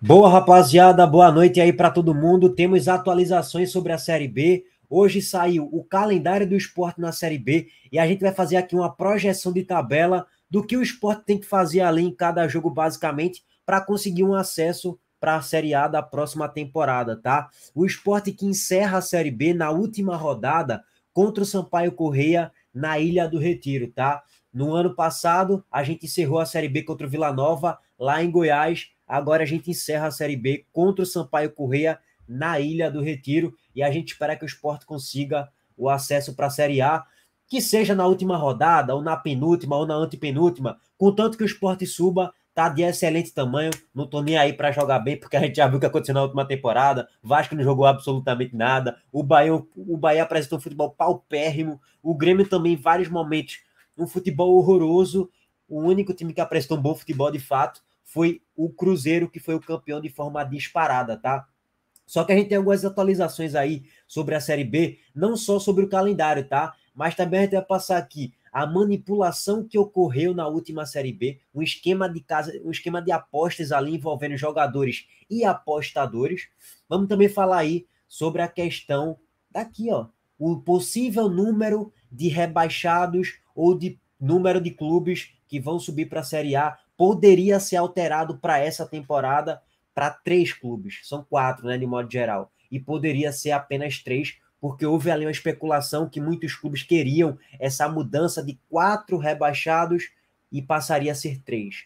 Boa rapaziada, boa noite aí para todo mundo. Temos atualizações sobre a Série B. Hoje saiu o calendário do esporte na Série B e a gente vai fazer aqui uma projeção de tabela do que o esporte tem que fazer ali em cada jogo, basicamente, para conseguir um acesso para a Série A da próxima temporada, tá? O esporte que encerra a Série B na última rodada contra o Sampaio Correia na Ilha do Retiro, tá? No ano passado, a gente encerrou a Série B contra o Vila Nova lá em Goiás Agora a gente encerra a Série B contra o Sampaio Correia na Ilha do Retiro e a gente espera que o esporte consiga o acesso para a Série A, que seja na última rodada, ou na penúltima, ou na antepenúltima, contanto que o esporte suba, tá de excelente tamanho, não tô nem aí para jogar bem, porque a gente já viu o que aconteceu na última temporada, Vasco não jogou absolutamente nada, o Bahia, o Bahia apresentou um futebol paupérrimo, o Grêmio também em vários momentos, um futebol horroroso, o único time que apresentou um bom futebol de fato foi o Cruzeiro que foi o campeão de forma disparada, tá? Só que a gente tem algumas atualizações aí sobre a Série B, não só sobre o calendário, tá? Mas também a gente vai passar aqui a manipulação que ocorreu na última Série B, um esquema de casa, um esquema de apostas ali envolvendo jogadores e apostadores. Vamos também falar aí sobre a questão daqui, ó, o possível número de rebaixados ou de número de clubes que vão subir para a Série A poderia ser alterado para essa temporada para três clubes. São quatro, né, de modo geral. E poderia ser apenas três, porque houve ali uma especulação que muitos clubes queriam essa mudança de quatro rebaixados e passaria a ser três.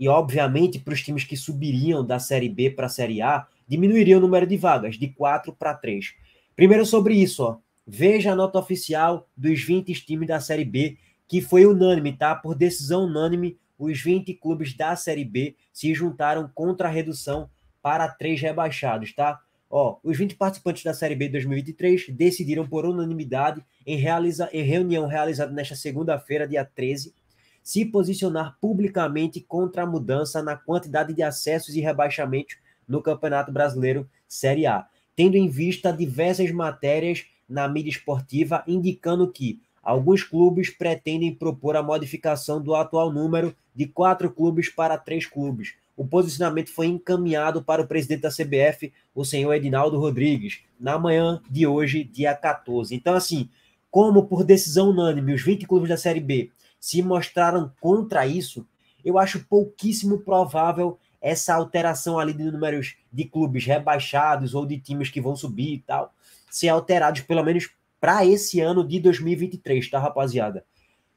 E, obviamente, para os times que subiriam da Série B para a Série A, diminuiria o número de vagas, de quatro para três. Primeiro sobre isso, ó, veja a nota oficial dos 20 times da Série B, que foi unânime, tá? Por decisão unânime, os 20 clubes da Série B se juntaram contra a redução para três rebaixados, tá? Ó, os 20 participantes da Série B de 2023 decidiram por unanimidade, em, realiza, em reunião realizada nesta segunda-feira, dia 13, se posicionar publicamente contra a mudança na quantidade de acessos e rebaixamentos no Campeonato Brasileiro Série A, tendo em vista diversas matérias na mídia esportiva indicando que Alguns clubes pretendem propor a modificação do atual número de quatro clubes para três clubes. O posicionamento foi encaminhado para o presidente da CBF, o senhor Edinaldo Rodrigues, na manhã de hoje, dia 14. Então, assim, como por decisão unânime os 20 clubes da Série B se mostraram contra isso, eu acho pouquíssimo provável essa alteração ali de números de clubes rebaixados ou de times que vão subir e tal, ser alterados pelo menos para esse ano de 2023, tá, rapaziada?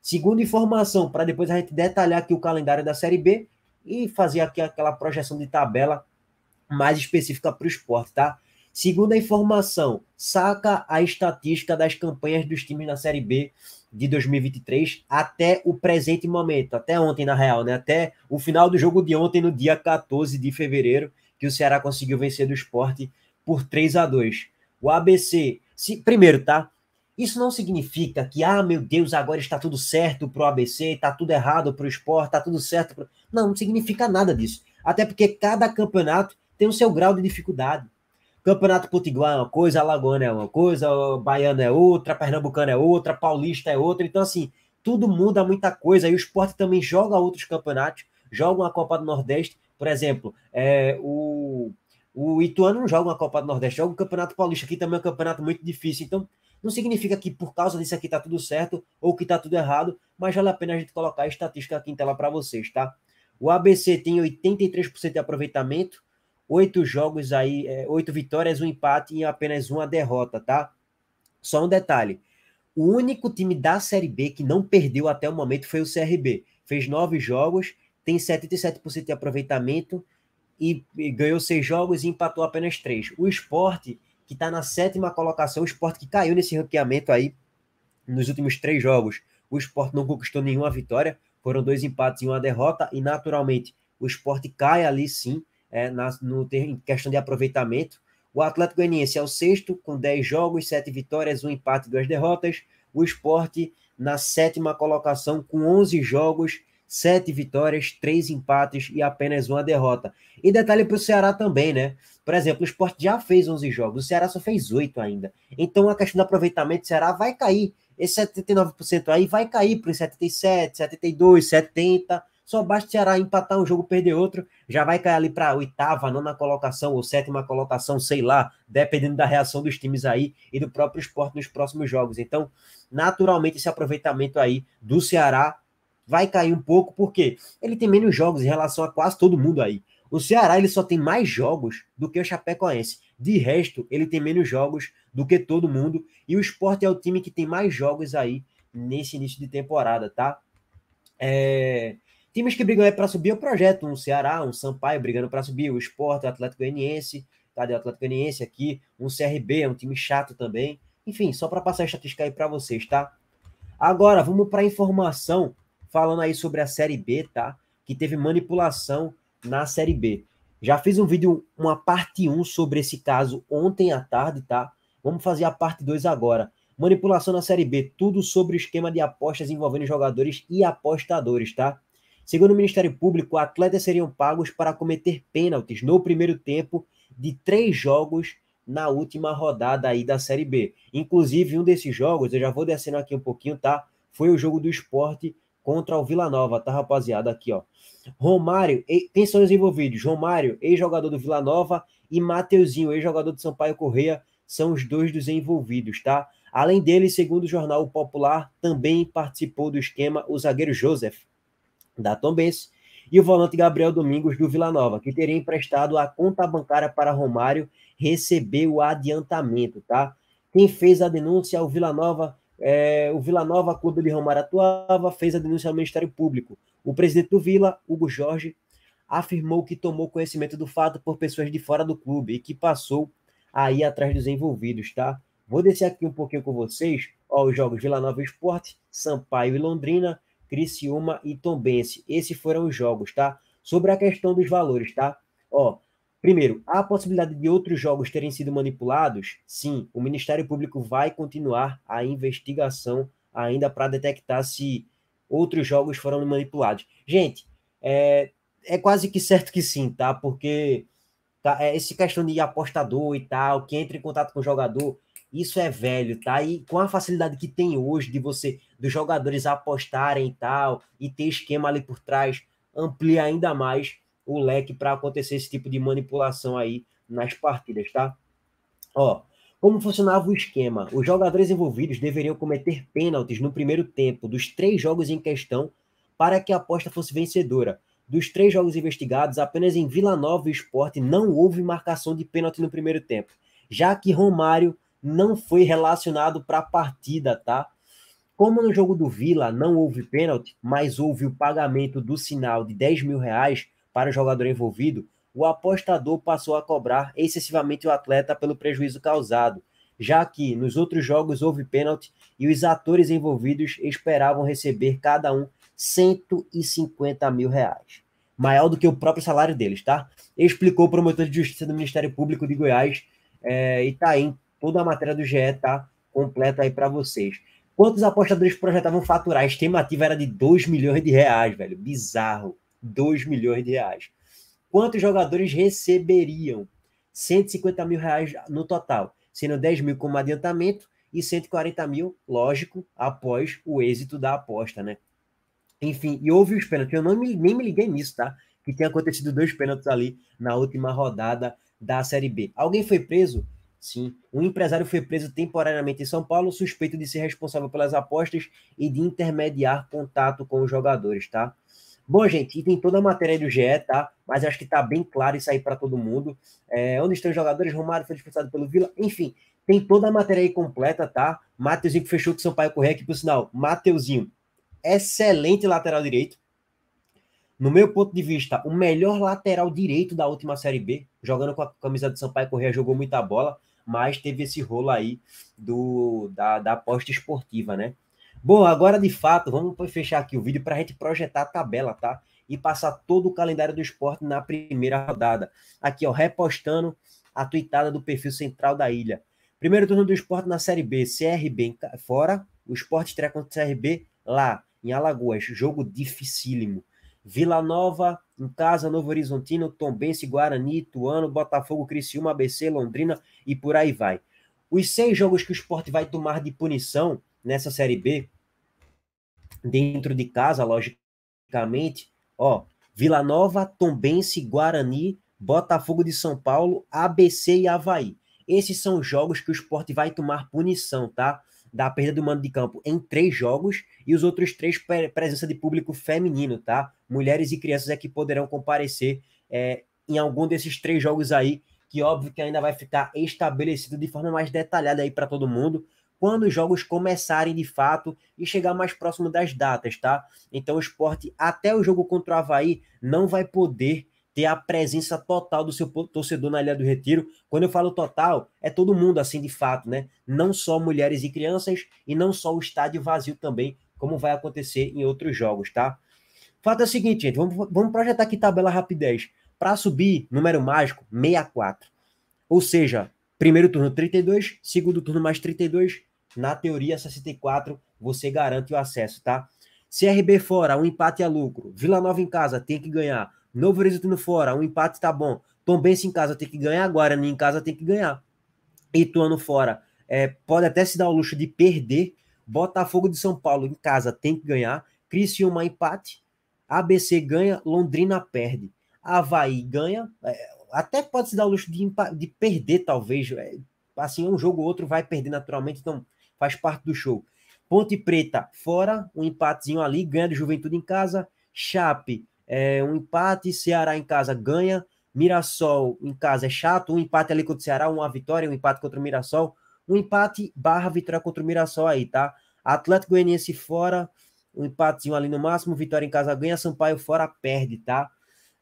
Segunda informação, para depois a gente detalhar aqui o calendário da Série B e fazer aqui aquela projeção de tabela mais específica para o esporte, tá? Segunda informação, saca a estatística das campanhas dos times na Série B de 2023 até o presente momento, até ontem, na real, né? Até o final do jogo de ontem, no dia 14 de fevereiro, que o Ceará conseguiu vencer do esporte por 3 a 2 O ABC se, primeiro, tá? Isso não significa que, ah, meu Deus, agora está tudo certo pro ABC, está tudo errado pro esporte, está tudo certo pro... Não, não significa nada disso. Até porque cada campeonato tem o seu grau de dificuldade. Campeonato Potiguar é uma coisa, Alagoana é uma coisa, Baiano é outra, Pernambucana é outra, Paulista é outra. Então, assim, tudo muda muita coisa. E o esporte também joga outros campeonatos, joga uma Copa do Nordeste. Por exemplo, é, o o Ituano não joga uma Copa do Nordeste, joga o Campeonato Paulista, que também é um campeonato muito difícil. Então, não significa que por causa disso aqui tá tudo certo ou que tá tudo errado, mas vale a pena a gente colocar a estatística aqui em tela para vocês, tá? O ABC tem 83% de aproveitamento, oito jogos aí, é, oito vitórias, um empate e apenas uma derrota, tá? Só um detalhe: o único time da Série B que não perdeu até o momento foi o CRB. Fez nove jogos, tem 77% de aproveitamento, e, e ganhou seis jogos e empatou apenas três. O esporte, que está na sétima colocação, o esporte que caiu nesse ranqueamento aí nos últimos três jogos. O esporte não conquistou nenhuma vitória, foram dois empates e uma derrota, e naturalmente o esporte cai ali sim, é, na, no, em questão de aproveitamento. O Atlético Goianiense é o sexto, com dez jogos, sete vitórias, um empate e duas derrotas. O esporte na sétima colocação, com onze jogos sete vitórias, três empates e apenas uma derrota. E detalhe para o Ceará também, né? Por exemplo, o Sport já fez 11 jogos, o Ceará só fez oito ainda. Então a questão do aproveitamento do Ceará vai cair. Esse 79% aí vai cair para os 77, 72, 70. Só basta o Ceará empatar um jogo, perder outro, já vai cair ali para oitava, nona colocação ou sétima colocação, sei lá, dependendo da reação dos times aí e do próprio esporte nos próximos jogos. Então, naturalmente, esse aproveitamento aí do Ceará vai cair um pouco, porque ele tem menos jogos em relação a quase todo mundo aí. O Ceará ele só tem mais jogos do que o Chapecoense. De resto, ele tem menos jogos do que todo mundo. E o Sport é o time que tem mais jogos aí nesse início de temporada, tá? É... Times que brigam aí para subir é o projeto. Um Ceará, um Sampaio brigando para subir. O Sport, o Atlético Goianiense. Cadê o Atlético Goianiense aqui? Um CRB, é um time chato também. Enfim, só para passar a estatística aí para vocês, tá? Agora, vamos para a informação falando aí sobre a Série B, tá? Que teve manipulação na Série B. Já fiz um vídeo, uma parte 1 sobre esse caso ontem à tarde, tá? Vamos fazer a parte 2 agora. Manipulação na Série B, tudo sobre o esquema de apostas envolvendo jogadores e apostadores, tá? Segundo o Ministério Público, atletas seriam pagos para cometer pênaltis no primeiro tempo de três jogos na última rodada aí da Série B. Inclusive, um desses jogos, eu já vou descendo aqui um pouquinho, tá? Foi o jogo do esporte contra o Vila Nova, tá, rapaziada? Aqui, ó. Romário, tem quem são os envolvidos? Romário, ex-jogador do Vila Nova, e Mateuzinho, ex-jogador de Sampaio Correia, são os dois dos envolvidos, tá? Além dele, segundo o Jornal Popular, também participou do esquema o zagueiro Joseph, da Tombense, e o volante Gabriel Domingos, do Vila Nova, que teria emprestado a conta bancária para Romário receber o adiantamento, tá? Quem fez a denúncia ao Vila Nova é, o Vila Nova, Clube de atuava, fez a denúncia ao Ministério Público. O presidente do Vila, Hugo Jorge, afirmou que tomou conhecimento do fato por pessoas de fora do clube e que passou aí atrás dos envolvidos, tá? Vou descer aqui um pouquinho com vocês, ó, os jogos Vila Nova Esporte, Sampaio e Londrina, Criciúma e Tombense. Esses foram os jogos, tá? Sobre a questão dos valores, tá? Ó, Primeiro, há a possibilidade de outros jogos terem sido manipulados? Sim, o Ministério Público vai continuar a investigação ainda para detectar se outros jogos foram manipulados. Gente, é, é quase que certo que sim, tá? Porque tá, é, esse questão de apostador e tal, que entra em contato com o jogador, isso é velho, tá? E com a facilidade que tem hoje de você, dos jogadores apostarem e tal, e ter esquema ali por trás, amplia ainda mais o leque para acontecer esse tipo de manipulação aí nas partidas, tá? Ó, como funcionava o esquema? Os jogadores envolvidos deveriam cometer pênaltis no primeiro tempo dos três jogos em questão para que a aposta fosse vencedora. Dos três jogos investigados, apenas em Vila Nova e Esporte não houve marcação de pênalti no primeiro tempo, já que Romário não foi relacionado para a partida, tá? Como no jogo do Vila não houve pênalti, mas houve o pagamento do sinal de 10 mil reais, para o jogador envolvido, o apostador passou a cobrar excessivamente o atleta pelo prejuízo causado, já que nos outros jogos houve pênalti e os atores envolvidos esperavam receber cada um 150 mil reais. Maior do que o próprio salário deles, tá? Explicou o promotor de justiça do Ministério Público de Goiás é, e tá aí, toda a matéria do GE tá completa aí para vocês. Quantos apostadores projetavam faturar? A estimativa era de 2 milhões de reais, velho. Bizarro. 2 milhões de reais. Quantos jogadores receberiam 150 mil reais no total, sendo 10 mil como adiantamento e 140 mil, lógico, após o êxito da aposta, né? Enfim, e houve os pênaltis. Eu não me, nem me liguei nisso, tá? Que tem acontecido dois pênaltis ali na última rodada da Série B. Alguém foi preso? Sim. Um empresário foi preso temporariamente em São Paulo, suspeito de ser responsável pelas apostas e de intermediar contato com os jogadores, tá? Bom, gente, e tem toda a matéria do GE, tá? Mas acho que tá bem claro isso aí para todo mundo. É, onde estão os jogadores? Romário foi disputado pelo Vila. Enfim, tem toda a matéria aí completa, tá? Mateuzinho que fechou com o Sampaio Correia aqui, pro sinal. Mateuzinho, excelente lateral direito. No meu ponto de vista, o melhor lateral direito da última Série B. Jogando com a camisa do Sampaio Correia, jogou muita bola, mas teve esse rolo aí do, da, da aposta esportiva, né? Bom, agora de fato, vamos fechar aqui o vídeo para a gente projetar a tabela, tá? E passar todo o calendário do esporte na primeira rodada. Aqui, ó, repostando a tuitada do perfil central da ilha. Primeiro turno do esporte na Série B, CRB fora, o esporte estreia contra o CRB lá, em Alagoas. Jogo dificílimo. Vila Nova, em casa, Novo Horizontino, Tombense, Guarani, Ituano, Botafogo, Criciúma, ABC, Londrina e por aí vai. Os seis jogos que o esporte vai tomar de punição nessa Série B, dentro de casa, logicamente, ó, Vila Nova, Tombense, Guarani, Botafogo de São Paulo, ABC e Havaí. Esses são jogos que o esporte vai tomar punição, tá? Da perda do mando de campo em três jogos e os outros três presença de público feminino, tá? Mulheres e crianças é que poderão comparecer é, em algum desses três jogos aí, que óbvio que ainda vai ficar estabelecido de forma mais detalhada aí para todo mundo, quando os jogos começarem de fato e chegar mais próximo das datas, tá? Então o esporte, até o jogo contra o Havaí, não vai poder ter a presença total do seu torcedor na Ilha do Retiro. Quando eu falo total, é todo mundo assim de fato, né? Não só mulheres e crianças e não só o estádio vazio também, como vai acontecer em outros jogos, tá? fato é o seguinte, gente, vamos, vamos projetar aqui tabela rapidez. Para subir, número mágico, 64. Ou seja, primeiro turno 32, segundo turno mais 32, na teoria 64 você garante o acesso, tá? CRB fora, um empate é lucro. Vila Nova em casa, tem que ganhar. Novo Horizontino fora, um empate tá bom. Tombense em casa tem que ganhar, Guarani em casa tem que ganhar. Ituano fora, é, pode até se dar o luxo de perder. Botafogo de São Paulo em casa tem que ganhar. Criciúma empate, ABC ganha, Londrina perde. Havaí ganha, é, até pode se dar o luxo de, de perder talvez. É, assim, um jogo ou outro vai perder naturalmente, então faz parte do show. Ponte Preta fora, um empatezinho ali, ganha de Juventude em casa. Chape, é, um empate. Ceará em casa ganha. Mirassol em casa é chato. Um empate ali contra o Ceará, uma vitória, um empate contra o Mirassol. Um empate barra vitória contra o Mirassol aí, tá? Atlético Goianiense fora, um empatezinho ali no máximo. Vitória em casa ganha. Sampaio fora, perde, tá?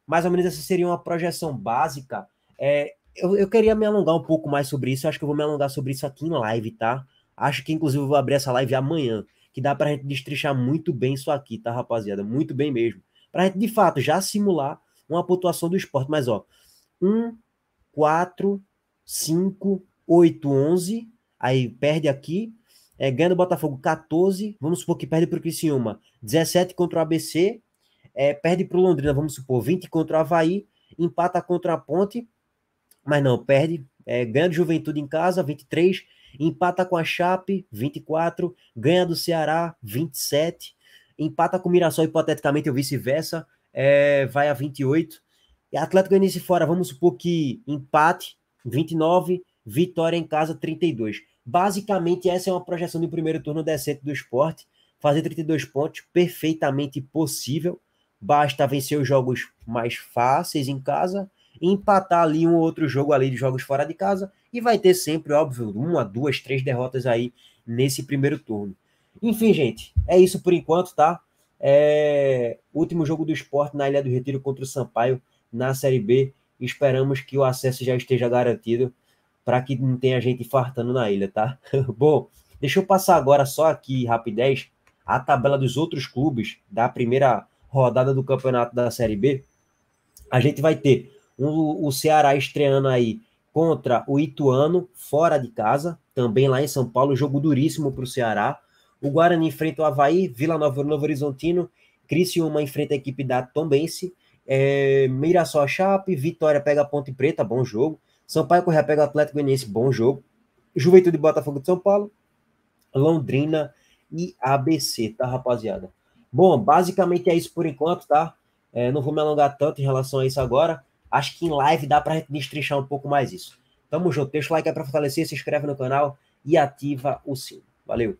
Mais ou menos essa seria uma projeção básica. É, eu, eu queria me alongar um pouco mais sobre isso. Acho que eu vou me alongar sobre isso aqui em live, tá? Acho que, inclusive, eu vou abrir essa live amanhã, que dá pra gente destrichar muito bem isso aqui, tá, rapaziada? Muito bem mesmo. Pra gente, de fato, já simular uma pontuação do esporte. Mas, ó, 1, 4, 5, 8, 11, aí perde aqui, é, ganha do Botafogo 14, vamos supor que perde pro o Criciúma 17 contra o ABC, é, perde pro Londrina, vamos supor, 20 contra o Havaí, empata contra a Ponte, mas não, perde, é, ganha de Juventude em casa, 23, Empata com a Chape, 24. Ganha do Ceará, 27. Empata com o Mirassol, hipoteticamente, ou vice-versa, é, vai a 28. E Atlético Goianiense fora, vamos supor que empate, 29. Vitória em casa, 32. Basicamente, essa é uma projeção do primeiro turno decente do esporte. Fazer 32 pontos, perfeitamente possível. Basta vencer os jogos mais fáceis em casa empatar ali um outro jogo ali de jogos fora de casa e vai ter sempre, óbvio, uma, duas, três derrotas aí nesse primeiro turno. Enfim, gente, é isso por enquanto, tá? É... Último jogo do esporte na Ilha do Retiro contra o Sampaio na Série B. Esperamos que o acesso já esteja garantido para que não tenha gente fartando na ilha, tá? Bom, deixa eu passar agora só aqui, rapidez, a tabela dos outros clubes da primeira rodada do campeonato da Série B. A gente vai ter o, o Ceará estreando aí contra o Ituano, fora de casa, também lá em São Paulo, jogo duríssimo para o Ceará. O Guarani enfrenta o Havaí, Vila Nova Novo Horizontino, Criciúma enfrenta a equipe da Tombense, é, Mirassol Chape, Vitória pega a Ponte Preta, bom jogo. Sampaio Correia pega o Atlético Goianiense, bom jogo. Juventude Botafogo de São Paulo, Londrina e ABC, tá, rapaziada? Bom, basicamente é isso por enquanto, tá? É, não vou me alongar tanto em relação a isso agora. Acho que em live dá para destrinchar um pouco mais isso. Tamo junto, deixa o like aí para fortalecer, se inscreve no canal e ativa o sino. Valeu!